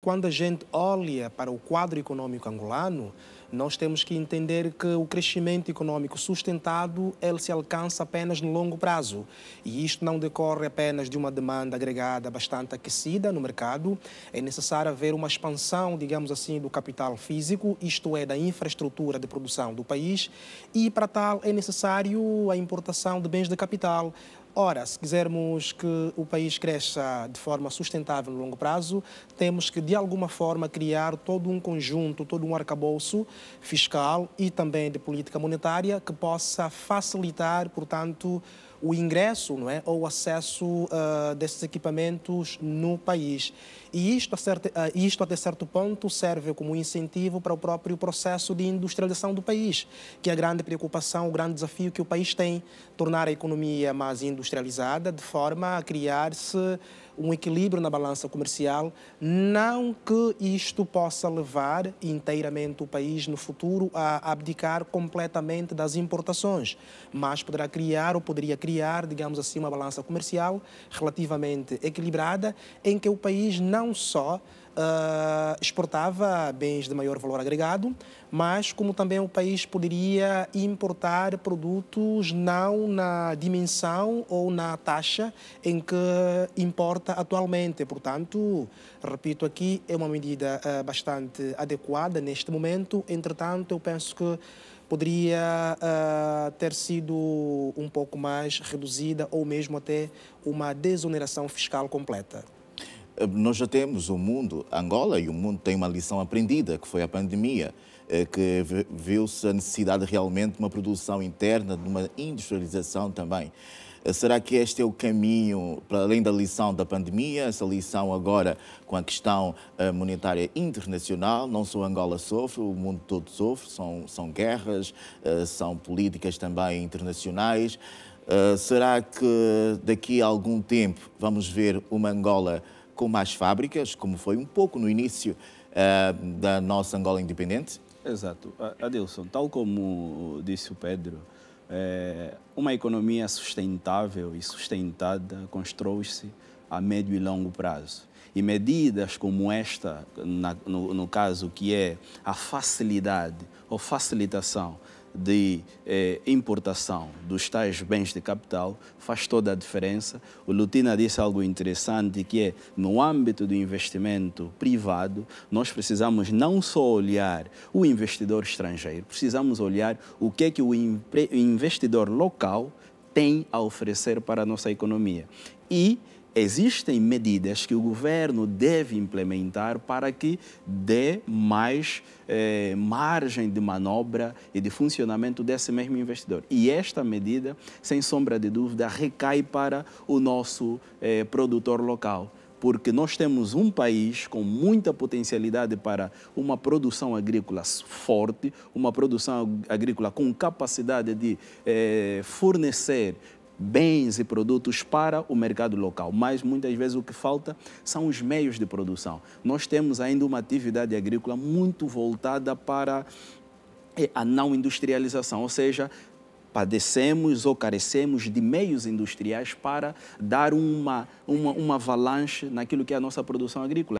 Quando a gente olha para o quadro econômico angolano, nós temos que entender que o crescimento econômico sustentado ele se alcança apenas no longo prazo. E isto não decorre apenas de uma demanda agregada bastante aquecida no mercado. É necessário haver uma expansão, digamos assim, do capital físico, isto é, da infraestrutura de produção do país. E para tal é necessário a importação de bens de capital, Ora, se quisermos que o país cresça de forma sustentável no longo prazo, temos que, de alguma forma, criar todo um conjunto, todo um arcabouço fiscal e também de política monetária que possa facilitar, portanto, o ingresso não é, ou o acesso uh, desses equipamentos no país. E isto, a certo, uh, ah, isto, até certo ponto, serve como incentivo para o próprio processo de industrialização do país, que é a grande preocupação, o grande desafio que o país tem, tornar a economia mais industrializada, de forma a criar-se um equilíbrio na balança comercial, não que isto possa levar inteiramente o país no futuro a abdicar completamente das importações, mas poderá criar ou poderia criar, digamos assim, uma balança comercial relativamente equilibrada em que o país não só uh, exportava bens de maior valor agregado, mas como também o país poderia importar produtos não na dimensão ou na taxa em que importa atualmente. Portanto, repito aqui, é uma medida uh, bastante adequada neste momento. Entretanto, eu penso que poderia uh, ter sido um pouco mais reduzida ou mesmo até uma desoneração fiscal completa. Eh, nós já temos o mundo, Angola e o mundo tem uma lição aprendida, que foi a pandemia, eh, que viu-se a necessidade realmente de uma produção interna, de uma industrialização também. Eh, será que este é o caminho, para além da lição da pandemia, essa lição agora com a questão monetária internacional? Não só Angola sofre, o mundo todo sofre, são, são guerras, são políticas também internacionais. Será que daqui a algum tempo vamos ver uma Angola com mais fábricas, como foi um pouco no início uh, da nossa Angola independente? Exato. Adilson, tal como disse o Pedro, é, uma economia sustentável e sustentada constrói-se a médio e longo prazo. E medidas como esta, na, no, no caso que é a facilidade ou facilitação de eh, importação dos tais bens de capital faz toda a diferença. O Lutina disse algo interessante que é no âmbito do investimento privado nós precisamos não só olhar o investidor estrangeiro, precisamos olhar o que é que o investidor local tem a oferecer para a nossa economia e existem medidas que o governo deve implementar para que dê mais eh, margem de manobra e de funcionamento desse mesmo investidor. E esta medida, sem sombra de dúvida, recai para o nosso eh, produtor local porque nós temos um país com muita potencialidade para uma produção agrícola forte, uma produção agrícola com capacidade de eh, fornecer bens e produtos para o mercado local, mas muitas vezes o que falta são os meios de produção. Nós temos ainda uma atividade agrícola muito voltada para eh, a não industrialização, ou seja, padecemos ou carecemos de meios industriais para dar uma, uma, uma avalanche naquilo que é a nossa produção agrícola.